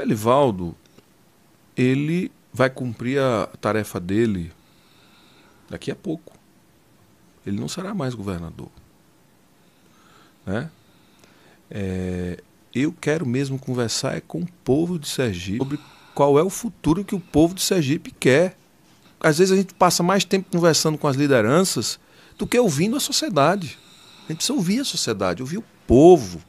Belivaldo, ele vai cumprir a tarefa dele daqui a pouco. Ele não será mais governador. Né? É, eu quero mesmo conversar é com o povo de Sergipe sobre qual é o futuro que o povo de Sergipe quer. Às vezes a gente passa mais tempo conversando com as lideranças do que ouvindo a sociedade. A gente precisa ouvir a sociedade, ouvir o povo.